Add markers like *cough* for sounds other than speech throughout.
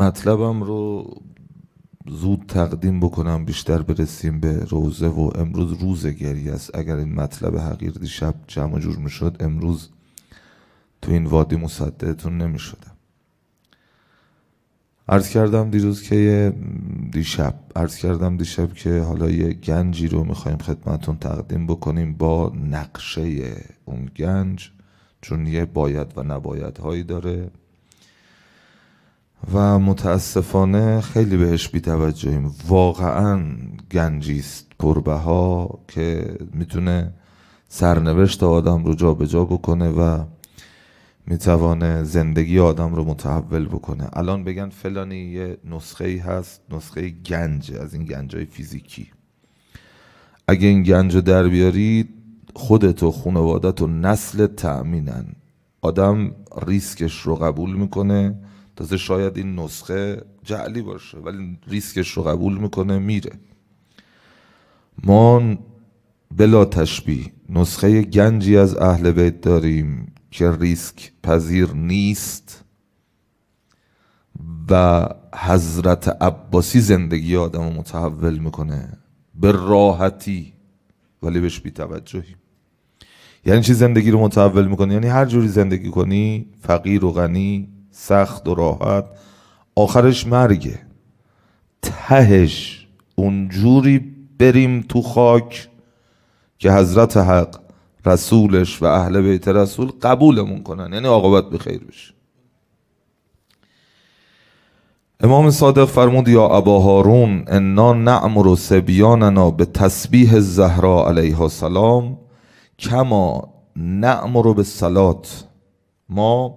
مطلبم رو زود تقدیم بکنم بیشتر برسیم به روزه و امروز روز گری است اگر این مطلب حقیر دیشب جمع جور میشد امروز تو این وادی نمی نمیشدم عرض کردم دیروز که دیشب عرض کردم دیشب که حالا یه گنجی رو میخوایم خدمتون تقدیم بکنیم با نقشه اون گنج چون یه باید و نباید هایی داره و متاسفانه خیلی بهش بیتوجهیم واقعا گنجیست ها که میتونه سرنوشت آدم رو جابجا جا بکنه و میتوانه زندگی آدم رو متحول بکنه الان بگن فلانی یه نسخه ای هست نسخه گنج از این گنج های فیزیکی اگه این گنج رو در بیاری خودت و خانوادت و نسل تأمینن آدم ریسکش رو قبول میکنه تازه شاید این نسخه جعلی باشه ولی ریسکش رو قبول میکنه میره ما بلا تشبیه نسخه گنجی از اهل بیت داریم که ریسک پذیر نیست و حضرت عباسی زندگی آدم رو متحول میکنه به راحتی ولی بهش بیتوجهی یعنی چی زندگی رو متحول میکنه یعنی هر جوری زندگی کنی فقیر و غنی سخت و راحت آخرش مرگه تهش اونجوری بریم تو خاک که حضرت حق رسولش و اهل بیت رسول قبولمون کنن یعنی عاقبت به خیر بشه امام صادق فرمود یا ابا هارون انا نعمر و سبیاننا به تسبیح زهرا علیها سلام کما نعمر به صلات ما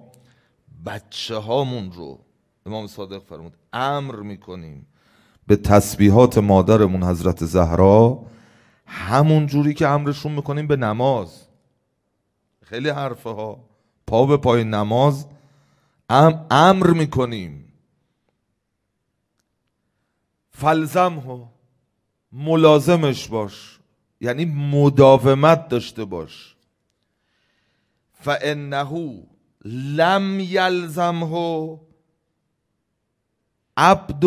بچه هامون رو امام صادق فرمود امر میکنیم به تسبیحات مادرمون حضرت زهرا همون جوری که امرشون میکنیم به نماز خیلی حرفه ها پا به پای نماز امر میکنیم فلزم ها ملازمش باش یعنی مداومت داشته باش فانه لم یلزمه عبد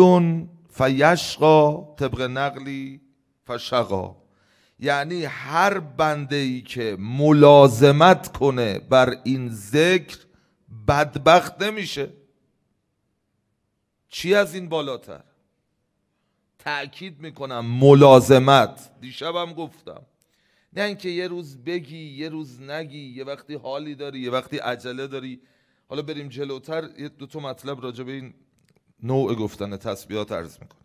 فیشقا طبق نقلی فشقا یعنی هر بنده ای که ملازمت کنه بر این ذکر بدبخت نمیشه چی از این بالاتر تأکید میکنم ملازمت دیشبم گفتم نه اینکه یه روز بگی یه روز نگی یه وقتی حالی داری یه وقتی عجله داری حالا بریم جلوتر یه دو تا مطلب راجع به این نوع گفتن تسبیحات عرض میکنم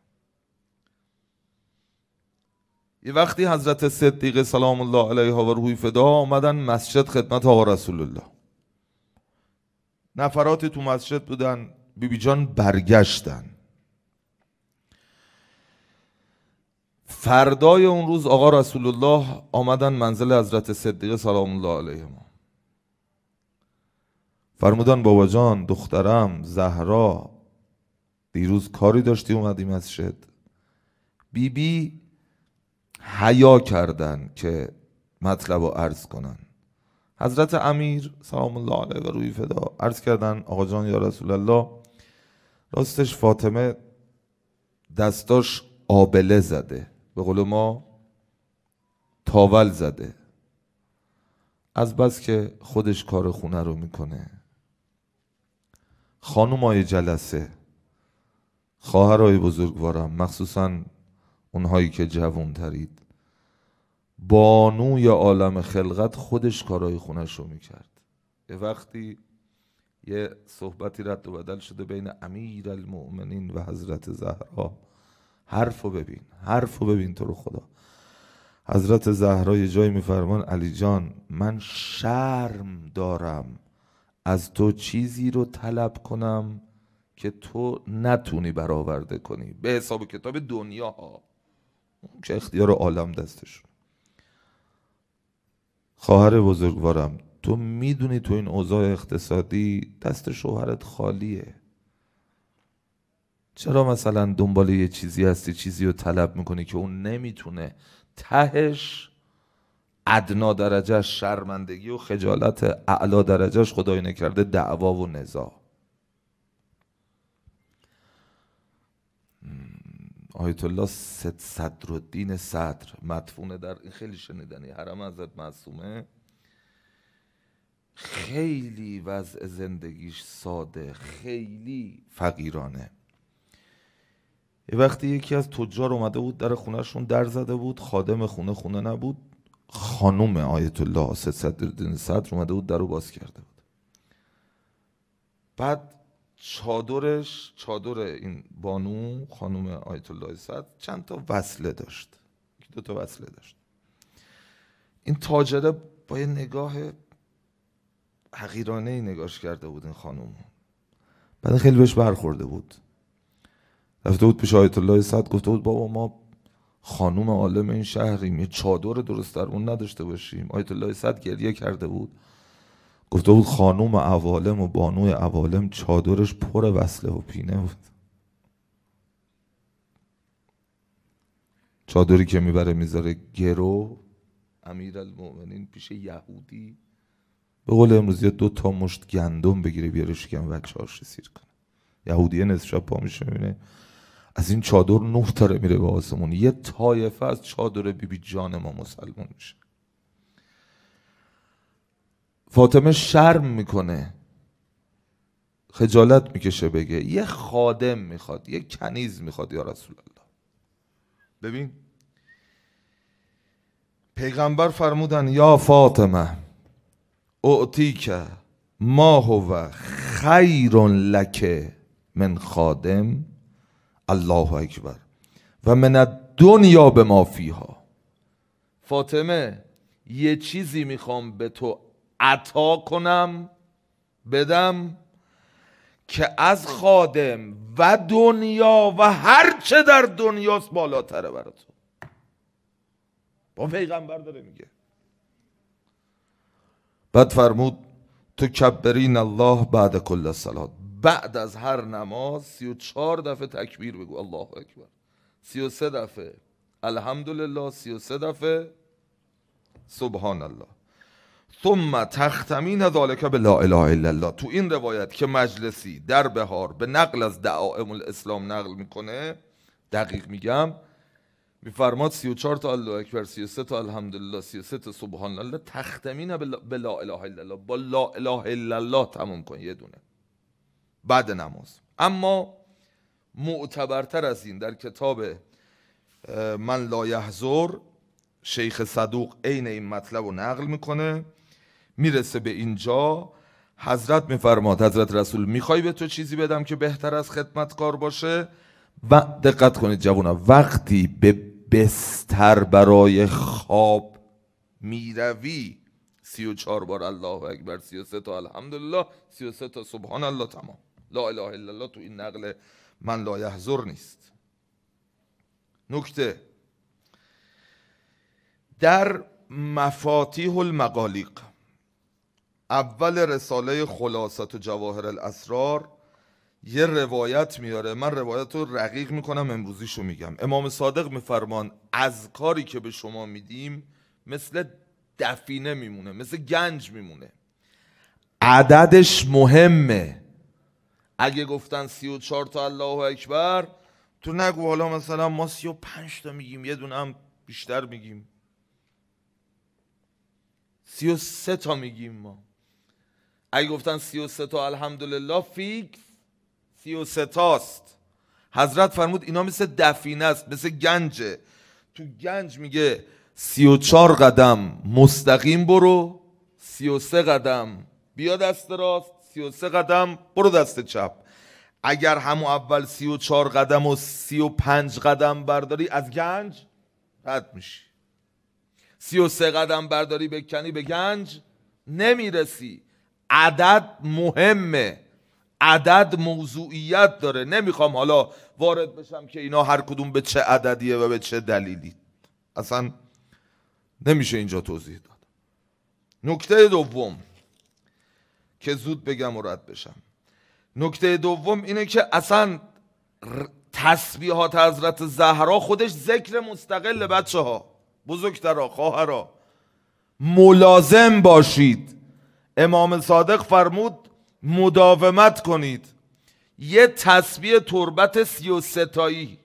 یه وقتی حضرت صدیق سلام الله علیه و روی فدا آمدن مسجد خدمت آقا رسول الله نفراتی تو مسجد بودن بیبی جان برگشتن فردای اون روز آقا رسول الله آمدن منزل حضرت صدیقه سلام الله علیه ما فرمودن بابا جان دخترم زهرا دیروز کاری داشتی اومدیم از شد بیبی بی حیا کردن که مطلب رو عرض کنن حضرت امیر سلام الله علیه و روی فدا عرض کردن آقا جان یا رسول الله راستش فاطمه دستاش آبله زده به قول ما تاول زده از بس که خودش کار خونه رو میکنه خانومای جلسه خواهرای بزرگوارم مخصوصا اونهایی که جوون ترید بانوی عالم خلقت خودش کارهای خونش رو میکرد یه وقتی یه صحبتی رد و بدل شده بین امیر المؤمنین و حضرت زهرا حرف رو ببین حرف رو ببین تو رو خدا حضرت زهرا یه جایی میفرمان علی جان من شرم دارم از تو چیزی رو طلب کنم که تو نتونی برآورده کنی به حساب کتاب دنیا ها که اختیار عالم دستشون خواهر بزرگوارم تو میدونی تو این اوضاع اقتصادی دست شوهرت خالیه چرا مثلا دنبال یه چیزی هستی چیزی رو طلب میکنی که اون نمیتونه تهش ادنا درجه شرمندگی و خجالت اعلا درجهش خدای نکرده دعوا و نزا آیت الله صد صدر دین صدر مدفونه در این خیلی شنیدنی حرم ازت معصومه خیلی وضع زندگیش ساده خیلی فقیرانه یه وقتی یکی از تجار اومده بود در خونهشون در زده بود خادم خونه خونه نبود خانوم آیت الله آسد صدر صدر اومده بود در رو باز کرده بود بعد چادرش چادر این بانو خانوم آیت الله صدر چند تا وصله داشت دو تا وصله داشت این تاجره با یه نگاه حقیرانه ای نگاش کرده بود این خانومو. بعد خیلی بهش برخورده بود رفته بود پیش آیت الله صد گفته بود بابا ما خانوم عالم این شهریم یه چادر درست در اون نداشته باشیم آیت الله صد گریه کرده بود گفته بود خانوم عوالم و بانوی عوالم چادرش پر وصله و پینه بود چادری که میبره میذاره گرو امیر المومنین پیش یهودی به قول امروزی دو تا مشت گندم بگیره بیاره شکم و هاش سیر کنه یهودیه نصف شب پا میشه میبینه از این چادر نه تاره میره به آسمون یه طایفه از چادر بیبی جان ما مسلمون میشه فاطمه شرم میکنه خجالت میکشه بگه یه خادم میخواد یه کنیز میخواد یا رسول الله ببین پیغمبر فرمودن یا فاطمه اعطی که ما هو خیر لکه من خادم الله اکبر و من دنیا به ما فیها فاطمه یه چیزی میخوام به تو عطا کنم بدم که از خادم و دنیا و هرچه در دنیاست بالاتره برای تو با پیغمبر داره میگه بعد فرمود تو کبرین الله بعد کل سلات بعد از هر نماز 34 دفعه تکبیر بگو الله اکبر سی و سه دفعه الحمدلله سی دفعه سبحان الله ثم تختمین ذالک به لا اله الا الله تو این روایت که مجلسی در بهار به نقل از دعائم الاسلام نقل میکنه دقیق میگم میفرماد 34 تا الله اکبر 33 تا الحمدلله 33 تا سبحان الله تختمین به لا اله الا الله با لا اله الا الله تموم کن یه دونه بعد نماز اما معتبرتر از این در کتاب من یحزور شیخ صدوق عین این مطلب رو نقل میکنه میرسه به اینجا حضرت میفرماد حضرت رسول میخوای به تو چیزی بدم که بهتر از خدمتکار باشه و دقت کنید جوانا وقتی به بستر برای خواب میروی سی و چهار بار الله اکبر سی و سه تا الحمدلله سی و سه تا سبحان الله تمام لا اله الا الله تو این نقل من لا یحضر نیست نکته در مفاتیح المقالیق اول رساله خلاصت جواهر الاسرار یه روایت میاره من روایت رو رقیق میکنم امروزیشو میگم امام صادق میفرمان از کاری که به شما میدیم مثل دفینه میمونه مثل گنج میمونه عددش مهمه اگه گفتن سی و چار تا الله اکبر تو نگو حالا مثلا ما سی و پنج تا میگیم یه دونه هم بیشتر میگیم سی و سه تا میگیم ما اگه گفتن سی و سه تا الحمدلله فیکس سی و سه تاست حضرت فرمود اینا مثل دفینه است مثل گنجه تو گنج میگه سی و چار قدم مستقیم برو سی و سه قدم بیا دست راست سه قدم برو دست چپ اگر همو اول 34 قدم و پنج قدم برداری از گنج رد میشی 33 قدم برداری بکنی به گنج نمیرسی عدد مهمه عدد موضوعیت داره نمیخوام حالا وارد بشم که اینا هر کدوم به چه عددیه و به چه دلیلی اصلا نمیشه اینجا توضیح داد نکته دوم که زود بگم و رد بشم نکته دوم اینه که اصلا تسبیحات حضرت زهرا خودش ذکر مستقل بچه ها بزرگترا خواهرا ملازم باشید امام صادق فرمود مداومت کنید یه تسبیح تربت سی و ستایی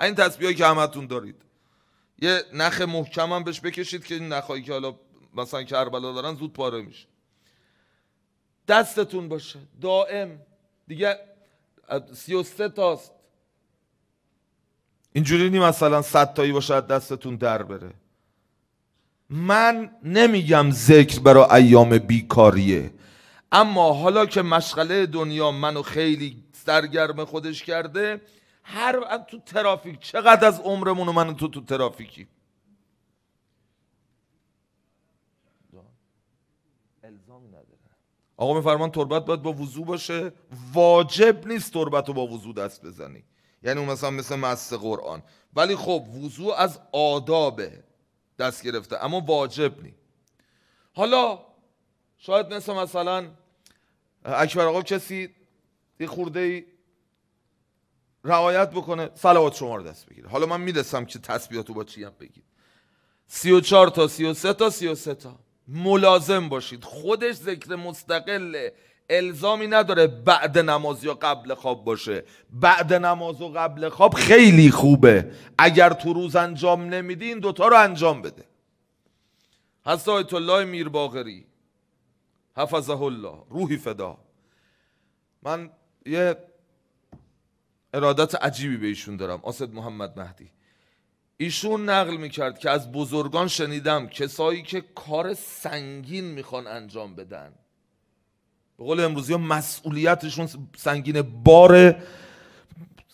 این تسبیحی که همتون دارید یه نخ محکم هم بهش بکشید که این نخهایی که حالا مثلا کربلا دارن زود پاره میشه دستتون باشه دائم دیگه سه تاست اینجوری نیم مثلا صد تایی باشه دستتون در بره من نمیگم ذکر برای ایام بیکاریه اما حالا که مشغله دنیا منو خیلی سرگرم خودش کرده هر تو ترافیک چقدر از عمرمون و من تو تو ترافیکی آقا میفرمان تربت باید با وضوع باشه واجب نیست تربت رو با وضوع دست بزنی یعنی اون مثلا مثل مست قرآن ولی خب وضوع از آدابه دست گرفته اما واجب نی حالا شاید مثل مثلا اکبر آقا کسی یه خورده ای رعایت بکنه سلوات شما رو دست بگیره حالا من میرسم که تسبیحاتو با چی هم و چار تا سی سه تا سی سه تا ملازم باشید خودش ذکر مستقل الزامی نداره بعد نماز یا قبل خواب باشه بعد نماز و قبل خواب خیلی خوبه اگر تو روز انجام نمیدی این دوتا رو انجام بده حضرت آیت الله میر باغری حفظه الله روحی فدا من یه ارادت عجیبی به ایشون دارم آسد محمد مهدی ایشون نقل میکرد که از بزرگان شنیدم کسایی که کار سنگین میخوان انجام بدن به قول امروزی ها مسئولیتشون سنگین بار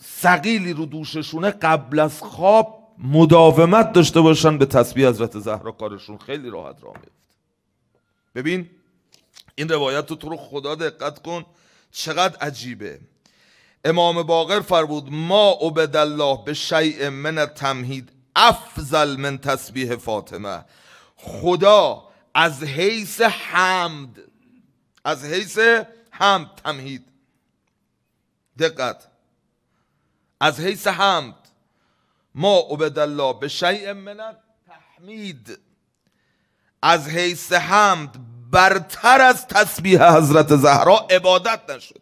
سقیلی رو دوششونه قبل از خواب مداومت داشته باشن به تسبیح حضرت زهرا کارشون خیلی راحت را میفت ببین این روایت رو تو رو خدا دقت کن چقدر عجیبه امام باقر فرمود ما الله به شیء من تمهید افضل من تسبیح فاطمه خدا از حیث حمد از حیث حمد تمهید دقت از حیث حمد ما الله به شیء من تحمید از حیث حمد برتر از تسبیح حضرت زهرا عبادت نشده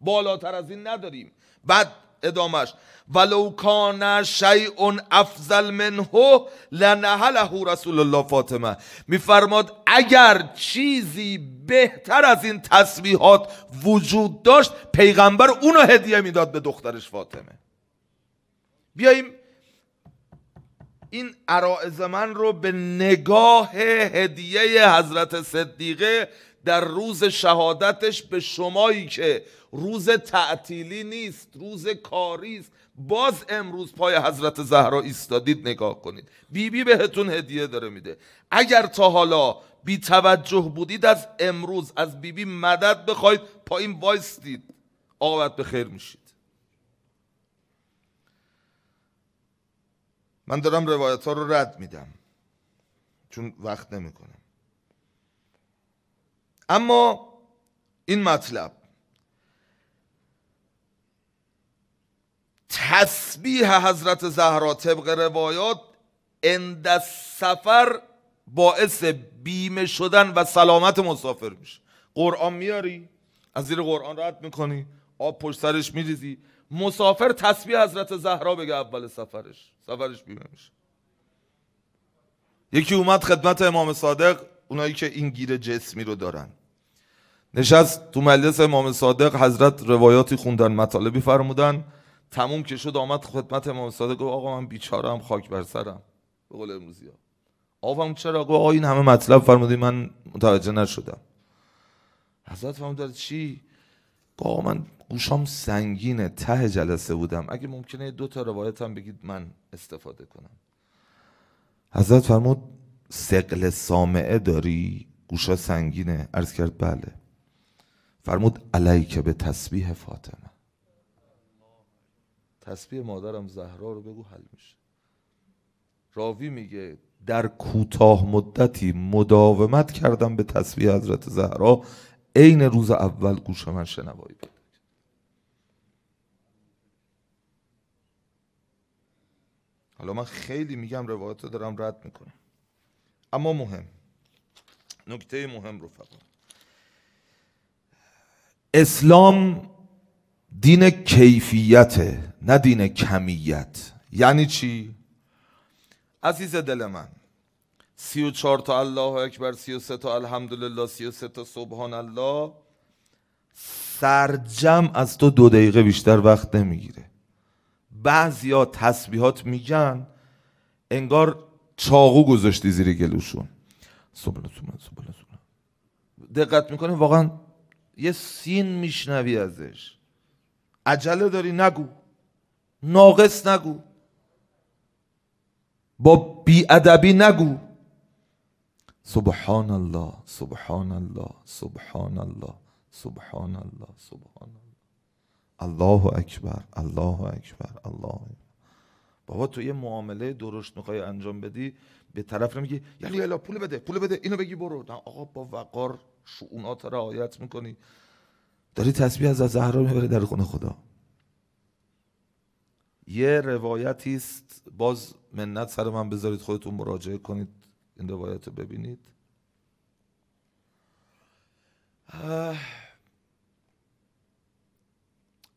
بالاتر از این نداریم بعد ادامش ولو کان شیء افضل منه لنهله رسول الله فاطمه میفرماد اگر چیزی بهتر از این تسبیحات وجود داشت پیغمبر اونو هدیه میداد به دخترش فاطمه بیاییم این عرائز من رو به نگاه هدیه حضرت صدیقه در روز شهادتش به شمایی که روز تعطیلی نیست روز کاری است باز امروز پای حضرت زهرا ایستادید نگاه کنید بیبی بی بهتون هدیه داره میده اگر تا حالا بی توجه بودید از امروز از بیبی بی مدد بخواید پایین وایستید آقابت به خیر میشید من دارم روایت ها رو رد میدم چون وقت نمیکنم اما این مطلب تسبیح حضرت زهرا طبق روایات اند سفر باعث بیمه شدن و سلامت مسافر میشه قرآن میاری از زیر قرآن رد میکنی آب پشت سرش میریزی مسافر تسبیح حضرت زهرا بگه اول سفرش سفرش بیمه میشه یکی اومد خدمت امام صادق اونایی که این گیر جسمی رو دارن نشست تو مجلس امام صادق حضرت روایاتی خوندن مطالبی فرمودن تموم که شد آمد خدمت امام صادق گفت آقا من بیچارم خاک بر سرم به قول امروزی ها چرا گفت آقا این همه مطلب فرمودی من متوجه نشدم حضرت فرمود چی گفت آقا من گوشام سنگینه ته جلسه بودم اگه ممکنه دو تا روایت هم بگید من استفاده کنم حضرت فرمود سقل سامعه داری گوشا سنگینه عرض کرد بله فرمود علیک به تسبیح فاطمه تسبیح مادرم زهرا رو بگو حل میشه راوی میگه در کوتاه مدتی مداومت کردم به تسبیح حضرت زهرا عین روز اول گوش من شنوایی بود حالا من خیلی میگم روایت دارم رد میکنم اما مهم نکته مهم رفقا اسلام دین کیفیت نه دین کمیت یعنی چی عزیز دل من سی و چار تا الله اکبر سی و سه تا الحمدلله سی و تا سبحان الله سرجم از تو دو دقیقه بیشتر وقت نمیگیره ها تسبیحات میگن انگار چاقو گذاشتی زیر گلوشون دقت میکنه واقعا یه سین میشنوی ازش عجله داری نگو ناقص نگو با بیادبی نگو سبحان الله سبحان الله سبحان الله سبحان الله سبحان الله الله اکبر الله اکبر الله اکبر بابا تو یه معامله درشت میخوای انجام بدی به طرف نمیگی یلا یلا پول بده پول بده اینو بگی برو نه آقا با وقار شعونات رعایت میکنی داری تسبیح از زهرا میبری در خونه خدا یه روایتی است باز منت سر من بذارید خودتون مراجعه کنید این روایت رو ببینید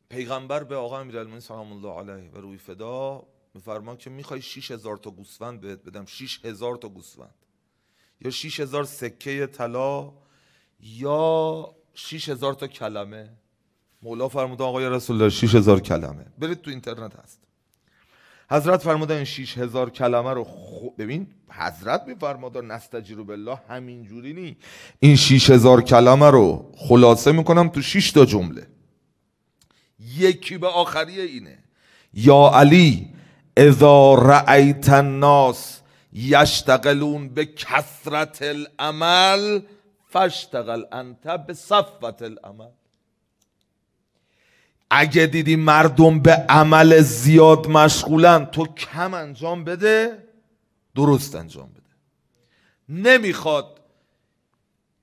پیغمبر به آقا امیرالمومنین سلام الله علیه و روی فدا میفرمان که میخوای 6000 تا گوسفند بهت بدم 6000 تا گوسفند یا 6000 سکه طلا یا 6000 تا کلمه مولا فرمود آقای رسول الله 6000 کلمه برید تو اینترنت هست حضرت فرمودن این 6000 کلمه رو خو... ببین حضرت نستجی نستجیرو بالله جوری نی این 6000 کلمه رو خلاصه میکنم تو 6 تا جمله یکی به آخری اینه یا علی اذا رأیت الناس یشتغلون به کثرت العمل فاشتغل انت به صفت العمل اگه دیدی مردم به عمل زیاد مشغولن تو کم انجام بده درست انجام بده نمیخواد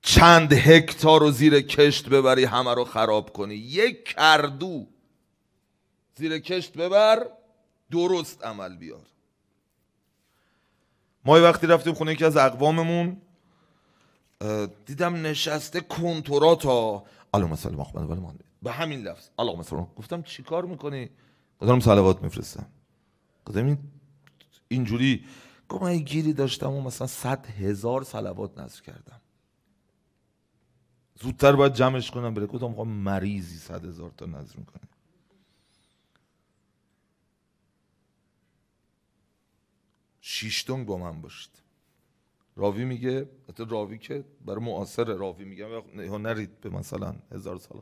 چند هکتار رو زیر کشت ببری همه رو خراب کنی یک کردو زیر کشت ببر درست عمل بیار ما وقتی رفتیم خونه یکی از اقواممون دیدم نشسته کنتراتا ها اللهم به همین لفظ اللهم مسلم گفتم چیکار میکنی گفتم صلوات میفرستم گفتم اینجوری گفتم من گیری داشتم و مثلا صد هزار صلوات نصر کردم زودتر باید جمعش کنم بره گفتم خب مریضی صد هزار تا نظر میکنه شیشتونگ با من باشید راوی میگه حتی راوی که برای معاصر راوی میگه نرید به مثلا هزار سال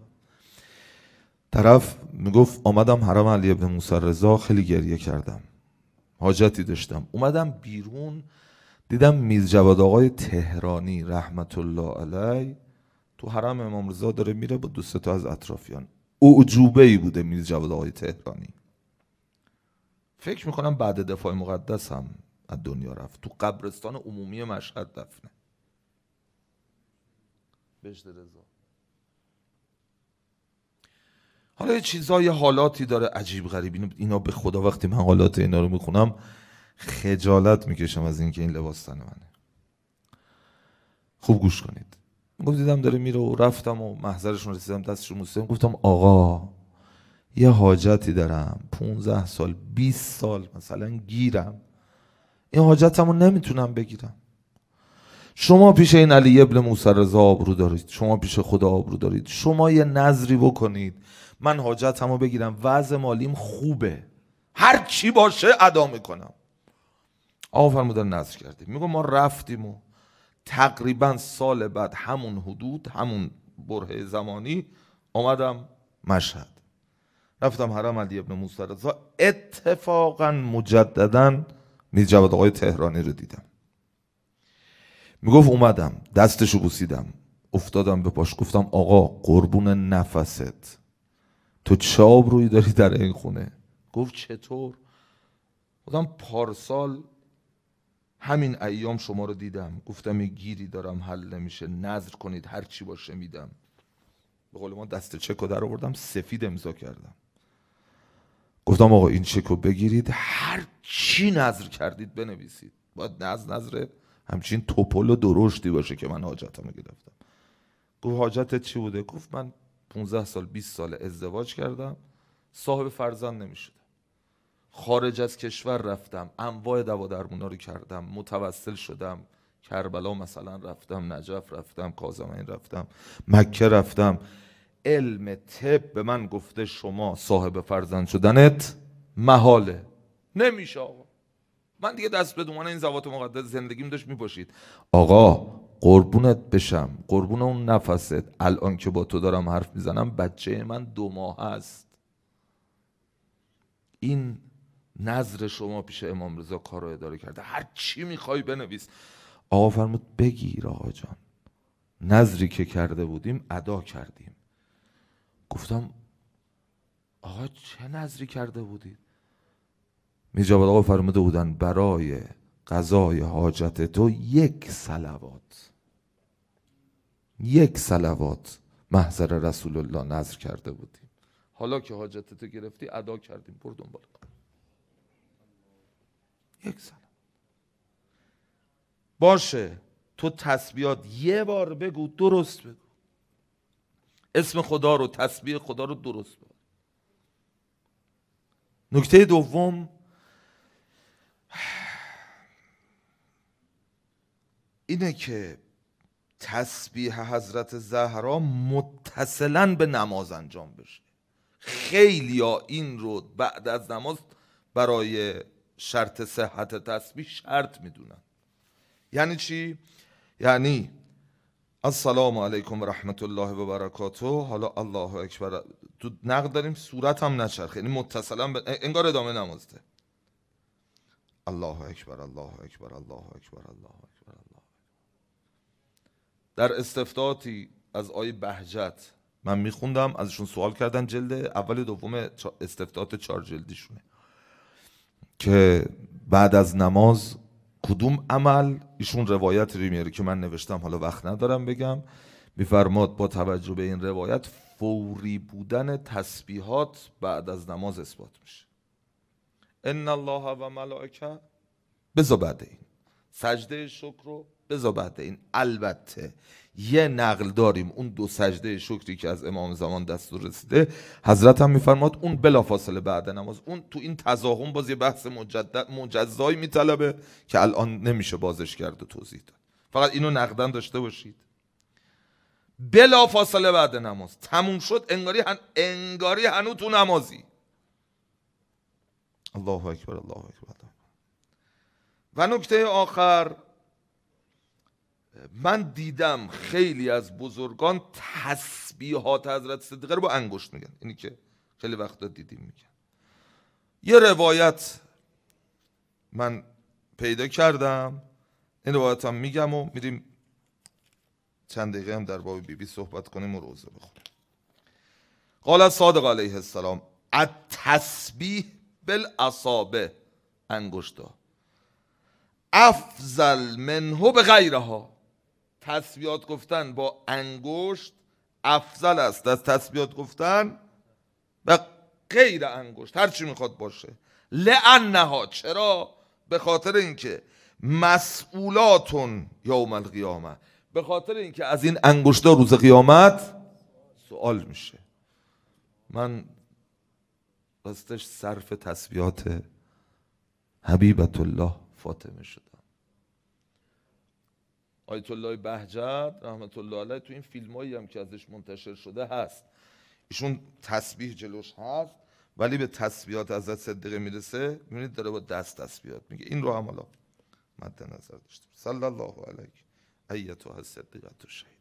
طرف میگفت آمدم حرم علی ابن موسی رضا خیلی گریه کردم حاجتی داشتم اومدم بیرون دیدم میز جواد آقای تهرانی رحمت الله علی تو حرم امام رضا داره میره با دو تا از اطرافیان اعجوبه ای بوده میز جواد آقای تهرانی فکر میکنم بعد دفاع مقدس هم از دنیا رفت تو قبرستان عمومی مشهد دفنه بشت رضا حالا یه چیزای حالاتی داره عجیب غریب اینا به خدا وقتی من حالات اینا رو میخونم خجالت میکشم از اینکه این لباس تن منه خوب گوش کنید گفت دیدم داره میره و رفتم و محضرشون رسیدم دستشون موسیم گفتم آقا یه حاجتی دارم 15 سال 20 سال مثلا گیرم این رو نمیتونم بگیرم شما پیش این علی ابن موسی رضا آبرو دارید شما پیش خدا آبرو دارید شما یه نظری بکنید من حاجتمو بگیرم وضع مالیم خوبه هر چی باشه ادا میکنم آقا فرمودن نظر کردیم میگم ما رفتیم و تقریبا سال بعد همون حدود همون بره زمانی آمدم مشهد رفتم حرم علی ابن موسی اتفاقا مجددا میز جواد آقای تهرانی رو دیدم میگفت اومدم دستشو بوسیدم افتادم به پاش گفتم آقا قربون نفست تو چه روی داری در این خونه گفت چطور گفتم پارسال همین ایام شما رو دیدم گفتم یه گیری دارم حل نمیشه نظر کنید هر چی باشه میدم به قول ما دست چک رو در آوردم سفید امضا کردم گفتم آقا این چک رو بگیرید هر چی نظر کردید بنویسید باید از نظر همچین توپل و درشتی باشه که من حاجتم رو گرفتم گفت حاجتت چی بوده گفت من 15 سال 20 سال ازدواج کردم صاحب فرزند نمیشدم خارج از کشور رفتم انواع دوا درمونا رو کردم متوسل شدم کربلا مثلا رفتم نجف رفتم کازمین رفتم مکه رفتم علم طب به من گفته شما صاحب فرزند شدنت محاله نمیشه آقا من دیگه دست به دومان این زوات مقدس زندگیم داشت میپاشید آقا قربونت بشم قربون اون نفست الان که با تو دارم حرف میزنم بچه من دو ماه است این نظر شما پیش امام رضا کار رو اداره کرده هر چی میخوای بنویس آقا فرمود بگیر آقا جان نظری که کرده بودیم ادا کردیم گفتم آقا چه نظری کرده بودید میجابد آقا فرموده بودن برای قضای حاجت تو یک سلوات یک سلوات محضر رسول الله نظر کرده بودیم حالا که حاجت تو گرفتی ادا کردیم برو دنبال یک سلوات باشه تو تسبیحات یه بار بگو درست بگو اسم خدا رو تسبیح خدا رو درست نکته دوم اینه که تسبیح حضرت زهرا متصلا به نماز انجام بشه خیلی ها این رو بعد از نماز برای شرط صحت تسبیح شرط میدونن یعنی چی؟ یعنی السلام علیکم و رحمت الله و برکاته حالا الله اکبر تو نقد داریم صورت هم نچرخه یعنی متصلا ب... انگار ادامه نمازده الله اکبر الله اکبر الله اکبر الله اکبر الله در استفتاتی از آی بهجت من میخوندم ازشون سوال کردن جلد اول دوم استفتات چهار جلدیشونه که بعد از نماز کدوم عمل ایشون روایت رو میاره که من نوشتم حالا وقت ندارم بگم میفرماد با توجه به این روایت فوری بودن تسبیحات بعد از نماز اثبات میشه ان الله و ملائکه بزا بعد این سجده شکر رو بزا بعد این البته یه نقل داریم اون دو سجده شکری که از امام زمان دستور رسیده حضرت هم میفرماد اون بلافاصله بعد نماز اون تو این تزاهم باز یه بحث مجدد مجزایی میطلبه که الان نمیشه بازش کرد و توضیح داد فقط اینو نقدن داشته باشید بلافاصله بعد نماز تموم شد انگاری هن... انگاری هنو تو نمازی الله اکبر الله اکبر و نکته آخر من دیدم خیلی از بزرگان تسبیحات حضرت صدیقه رو با انگشت میگن اینی که خیلی وقتا دیدیم میگن یه روایت من پیدا کردم این روایت هم میگم و میریم چند دقیقه هم در باب بی بی صحبت کنیم و روزه بخونیم قال صادق علیه السلام تسبیح بالاصابه انگشتا افضل منه به غیرها تصویات گفتن با انگشت افضل است از تصویات گفتن و غیر انگشت هر چی میخواد باشه لعنها چرا به خاطر اینکه مسئولاتون یوم القیامه به خاطر اینکه از این انگشتا روز قیامت سوال میشه من راستش صرف تسبیحات حبیبت الله فاطمه شده آیت الله بهجت رحمت الله علیه تو این فیلمایی هم که ازش منتشر شده هست ایشون تسبیح جلوش هست ولی به تسبیحات از صدیقه میرسه میبینید داره با دست تسبیحات میگه این رو هم حالا مد نظر داشتیم صلی الله هست ایتها الصدیقه شهید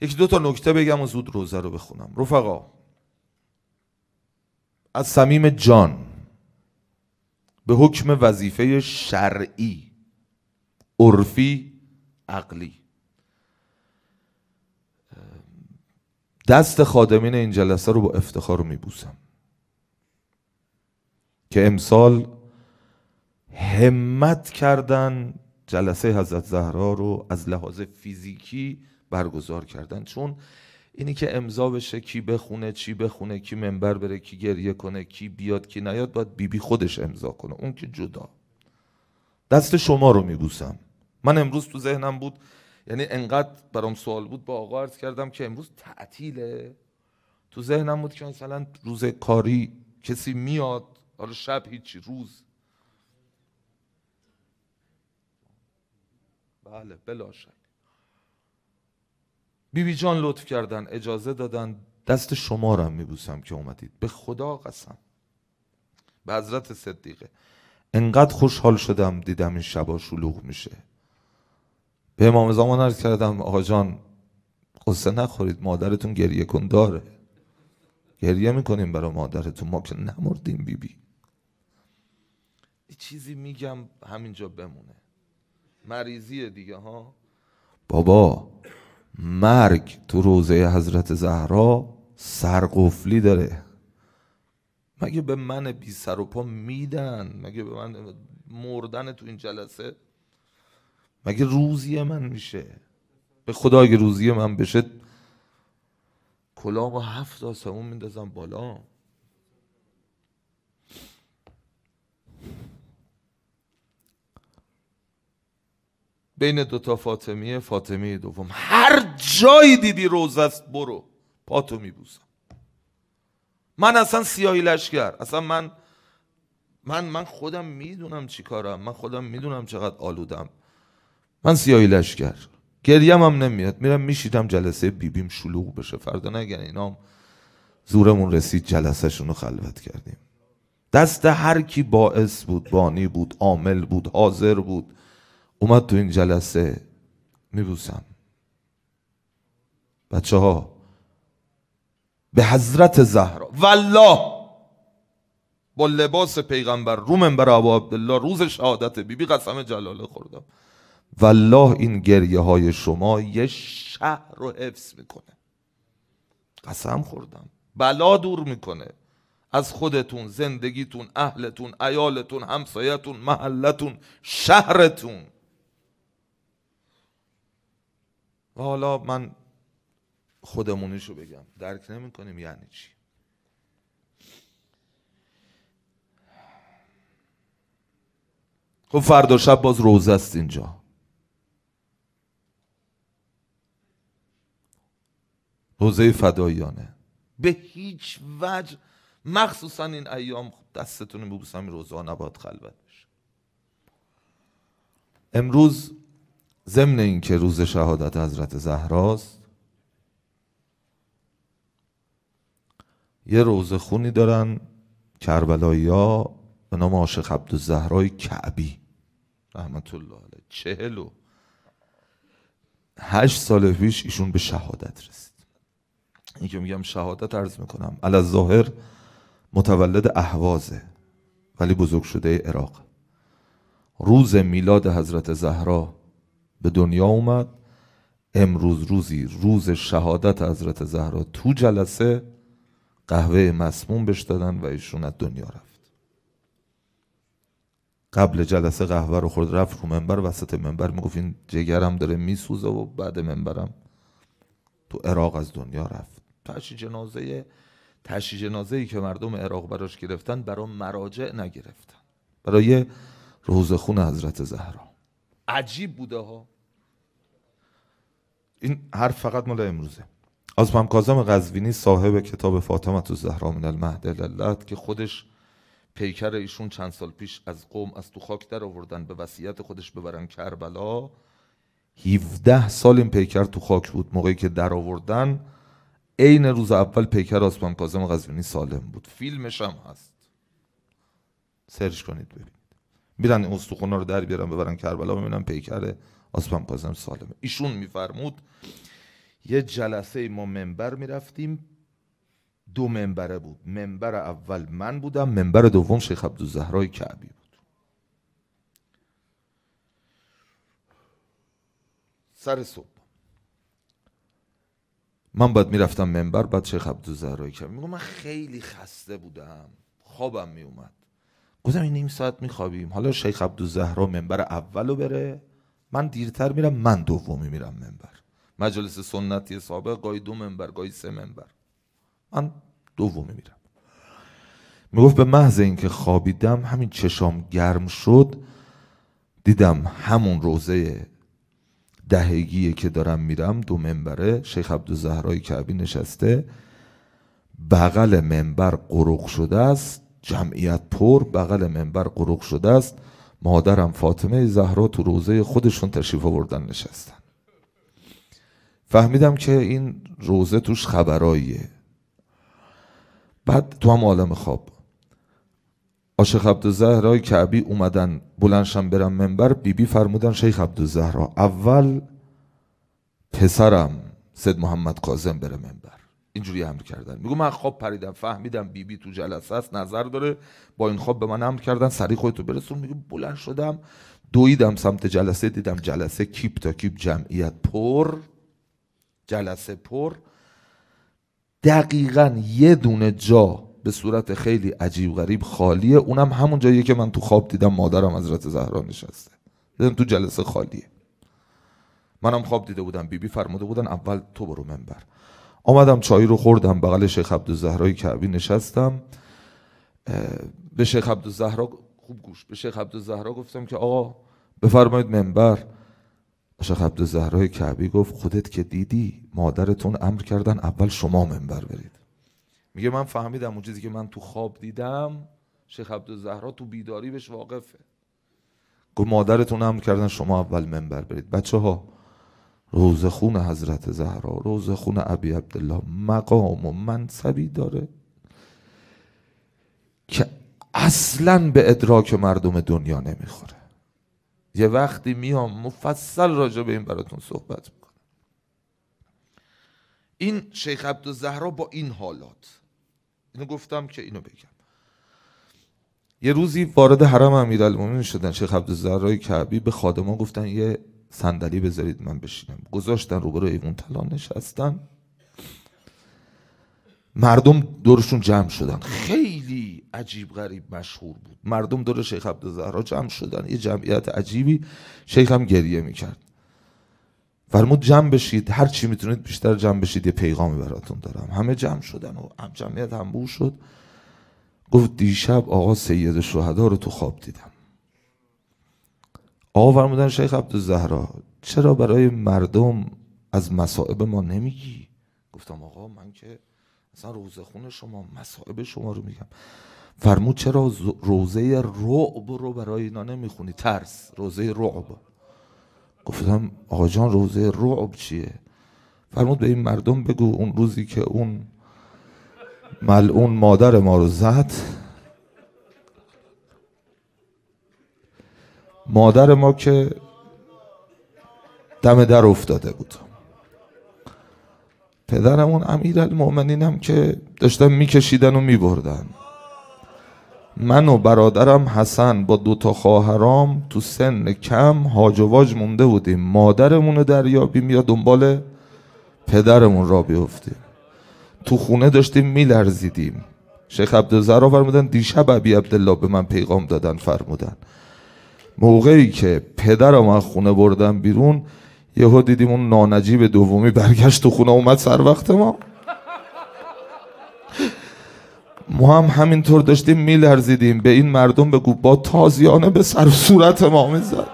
یکی دو تا نکته بگم و زود روزه رو بخونم رفقا از صمیم جان به حکم وظیفه شرعی عرفی عقلی دست خادمین این جلسه رو با افتخار میبوسم که امسال همت کردن جلسه حضرت زهرا رو از لحاظ فیزیکی برگزار کردن چون اینی که امضا بشه کی بخونه چی بخونه کی منبر بره کی گریه کنه کی بیاد کی نیاد باید بیبی بی خودش امضا کنه اون که جدا دست شما رو میبوسم من امروز تو ذهنم بود یعنی انقدر برام سوال بود با آقا عرض کردم که امروز تعطیله تو ذهنم بود که مثلا روز کاری کسی میاد حالا شب هیچی روز بله بلا بی بی جان لطف کردن اجازه دادن دست شما را میبوسم که اومدید به خدا قسم به حضرت صدیقه انقدر خوشحال شدم دیدم این شبا شلوغ میشه به امام زمان عرض کردم آقا جان قصه نخورید مادرتون گریه کن داره گریه میکنیم برای مادرتون ما که نمردیم بیبی بی. چیزی میگم همینجا بمونه مریضیه دیگه ها بابا مرگ تو روزه حضرت زهرا سرقفلی داره مگه به من بی سر و پا میدن مگه به من مردن تو این جلسه مگه روزی من میشه به خدا اگه روزی من بشه و هفت آسمون میندازم بالا بین دوتا فاطمیه فاطمی دوم هر جایی دیدی روز است برو پاتو میبوسم من اصلا سیاهی لشکر اصلا من من من خودم میدونم چی کارم من خودم میدونم چقدر آلودم من سیاهی لشکر گریم هم نمیاد میرم میشیدم جلسه بیبیم شلوغ بشه فردا نگن اینا زورمون رسید جلسهشون رو خلوت کردیم دست هر کی باعث بود بانی بود عامل بود حاضر بود اومد تو این جلسه میبوسم بچه ها به حضرت زهرا والله با لباس پیغمبر رو منبر ابو عبدالله روز شهادت بیبی بی قسم جلاله خوردم والله این گریه های شما یه شهر رو حفظ میکنه قسم خوردم بلا دور میکنه از خودتون زندگیتون اهلتون ایالتون همسایتون محلتون شهرتون و حالا من خودمونیشو بگم درک نمیکنیم یعنی چی خب فردا شب باز روزه است اینجا حوزه فداییانه به هیچ وجه مخصوصا این ایام خب دستتون ببوسم روزا نباد نباید خلوت بشه امروز ضمن اینکه روز شهادت حضرت زهراست یه روز خونی دارن کربلایی ها به نام عاشق عبدالزهرای کعبی رحمت الله علیه چهل و هشت سال پیش ایشون به شهادت رسید این که میگم شهادت عرض میکنم علا ظاهر متولد اهوازه ولی بزرگ شده عراق روز میلاد حضرت زهرا به دنیا اومد امروز روزی روز شهادت حضرت زهرا تو جلسه قهوه مسموم بش دادن و ایشون از دنیا رفت قبل جلسه قهوه رو خورد رفت رو منبر وسط منبر میگفت این جگرم داره میسوزه و بعد منبرم تو عراق از دنیا رفت تشی جنازه تشی جنازه ای که مردم عراق براش گرفتن برای مراجع نگرفتن برای روزخون حضرت زهرا عجیب بوده ها این حرف فقط مال امروزه از کازم غزوینی صاحب کتاب فاطمت و زهرا من المهد که خودش پیکر ایشون چند سال پیش از قوم از تو خاک در آوردن به وصیت خودش ببرن کربلا 17 سال این پیکر تو خاک بود موقعی که در آوردن عین روز اول پیکر آسمان کازم قزوینی سالم بود فیلمش هم هست سرچ کنید ببینید بیرن این استخونا رو در بیارن ببرن کربلا میبینن پیکر آسمان کازم سالمه ایشون میفرمود یه جلسه ما منبر میرفتیم دو منبره بود منبر اول من بودم منبر دوم شیخ عبدالزهرای کعبی بود سر صبح من باید میرفتم منبر بعد شیخ عبدالزهرایی کرد میگم من خیلی خسته بودم خوابم میومد گفتم این نیم ساعت میخوابیم حالا شیخ عبدالزهرا منبر اولو بره من دیرتر میرم من دومی میرم منبر مجلس سنتی سابق گاهی دو منبر گاهی سه منبر من دومی میرم میگفت به محض اینکه خوابیدم همین چشام گرم شد دیدم همون روزه دهگیه که دارم میرم دو منبره شیخ عبدالزهرای کعبی نشسته بغل منبر قروق شده است جمعیت پر بغل منبر قروق شده است مادرم فاطمه زهرا تو روزه خودشون تشریف آوردن نشستن فهمیدم که این روزه توش خبراییه بعد تو هم عالم خواب شیخ عبدالزهرای کعبی اومدن بلنشم برم منبر بیبی بی فرمودن شیخ عبدالزهرا اول پسرم سید محمد کاظم بره منبر اینجوری امر کردن میگو من خواب پریدم فهمیدم بیبی بی تو جلسه است نظر داره با این خواب به من امر کردن سری خودتو برسون میگو بلند شدم دویدم سمت جلسه دیدم جلسه کیپ تا کیپ جمعیت پر جلسه پر دقیقا یه دونه جا به صورت خیلی عجیب غریب خالیه اونم همون جاییه که من تو خواب دیدم مادرم از حضرت زهرا نشسته دیدم یعنی تو جلسه خالیه منم خواب دیده بودم بیبی بی فرموده بودن اول تو برو منبر آمدم چای رو خوردم بغل شیخ عبدالزهرای کعبی نشستم به شیخ عبدالزهرا خوب گوش به شیخ عبدالزهرا گفتم که آقا بفرمایید منبر شیخ عبدالزهرای کعبی گفت خودت که دیدی مادرتون امر کردن اول شما منبر برید میگه من فهمیدم اون چیزی که من تو خواب دیدم شیخ عبدالزهرا تو بیداری بهش واقفه گفت مادرتون هم کردن شما اول منبر برید بچه ها روز خون حضرت زهرا روز خون ابی عبدالله مقام و منصبی داره که اصلا به ادراک مردم دنیا نمیخوره یه وقتی میام مفصل راجع به این براتون صحبت میکنم این شیخ عبدالزهرا با این حالات اینو گفتم که اینو بگم یه روزی وارد حرم امیرالمومنین شدن شیخ عبدالزهرای کعبی به خادما گفتن یه صندلی بذارید من بشینم گذاشتن روبروی ایوون طلا نشستن مردم دورشون جمع شدن خیلی عجیب غریب مشهور بود مردم دور شیخ عبدالزهرا جمع شدن یه جمعیت عجیبی شیخ هم گریه میکرد فرمود جمع بشید هر چی میتونید بیشتر جمع بشید یه پیغامی براتون دارم همه جمع شدن و هم جمعیت هم شد گفت دیشب آقا سید شهدا رو تو خواب دیدم آقا فرمودن شیخ عبدالزهرا چرا برای مردم از مصائب ما نمیگی گفتم آقا من که مثلا روزه خون شما مصائب شما رو میگم فرمود چرا روزه رعب رو برای اینا نمیخونی ترس روزه رعب گفتم آقا جان روزه رعب چیه فرمود به این مردم بگو اون روزی که اون ملعون مادر ما رو زد مادر ما که دم در افتاده بود پدرمون امیر هم که داشتن میکشیدن و میبردن من و برادرم حسن با دوتا خواهرام تو سن کم هاج و مونده بودیم مادرمون دریابیم یا دنبال پدرمون را بیفتیم تو خونه داشتیم میلرزیدیم شیخ عبدالزهرا فرمودن دیشب ابی عبدالله به من پیغام دادن فرمودن موقعی که پدرم از خونه بردم بیرون یهو دیدیم اون نانجیب دومی برگشت تو خونه اومد سر وقت ما ما هم همینطور داشتیم میلرزیدیم به این مردم بگو با تازیانه به سر صورت ما میزد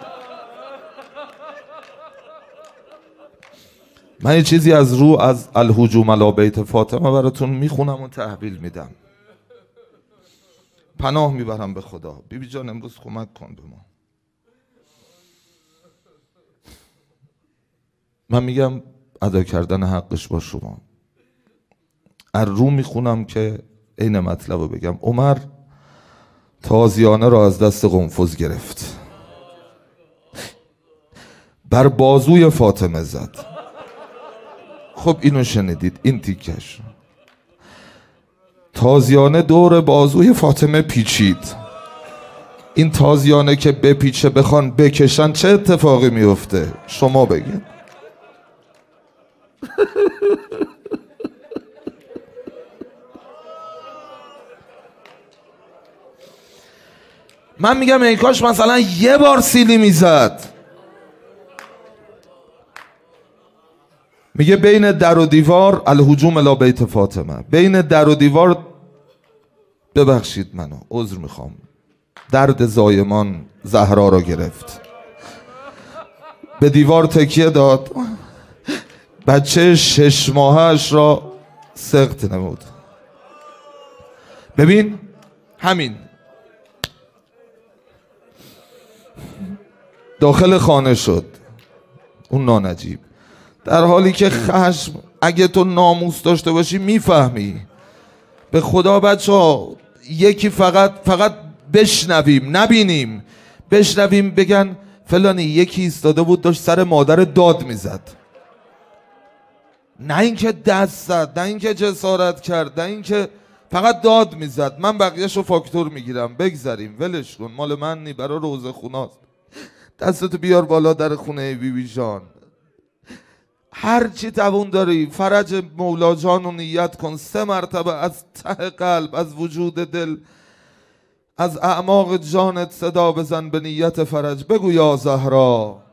من یه چیزی از رو از الهجوم علی بیت فاطمه براتون میخونم و تحویل میدم پناه میبرم به خدا بیبی جان امروز کمک کن به ما من میگم ادا کردن حقش با شما از رو میخونم که عین مطلب رو بگم عمر تازیانه را از دست قنفذ گرفت بر بازوی فاطمه زد خب اینو شنیدید این تیکش تازیانه دور بازوی فاطمه پیچید این تازیانه که بپیچه بخوان بکشن چه اتفاقی میفته شما بگید *laughs* من میگم ای کاش مثلا یه بار سیلی میزد میگه بین در و دیوار الهجوم لا بیت فاطمه بین در و دیوار ببخشید منو عذر میخوام درد زایمان زهرا را گرفت به دیوار تکیه داد بچه شش ماهش را سخت نمود ببین همین داخل خانه شد اون نانجیب در حالی که خشم اگه تو ناموس داشته باشی میفهمی به خدا بچه ها یکی فقط فقط بشنویم نبینیم بشنویم بگن فلانی یکی ایستاده بود داشت سر مادر داد میزد نه اینکه دست زد نه اینکه جسارت کرد نه اینکه فقط داد میزد من بقیهش رو فاکتور میگیرم بگذریم ولش کن مال من نی برای روز خوناست دستتو بیار بالا در خونه بی بی جان هر چی توان داری فرج مولا جان رو نیت کن سه مرتبه از ته قلب از وجود دل از اعماق جانت صدا بزن به نیت فرج بگو یا زهرا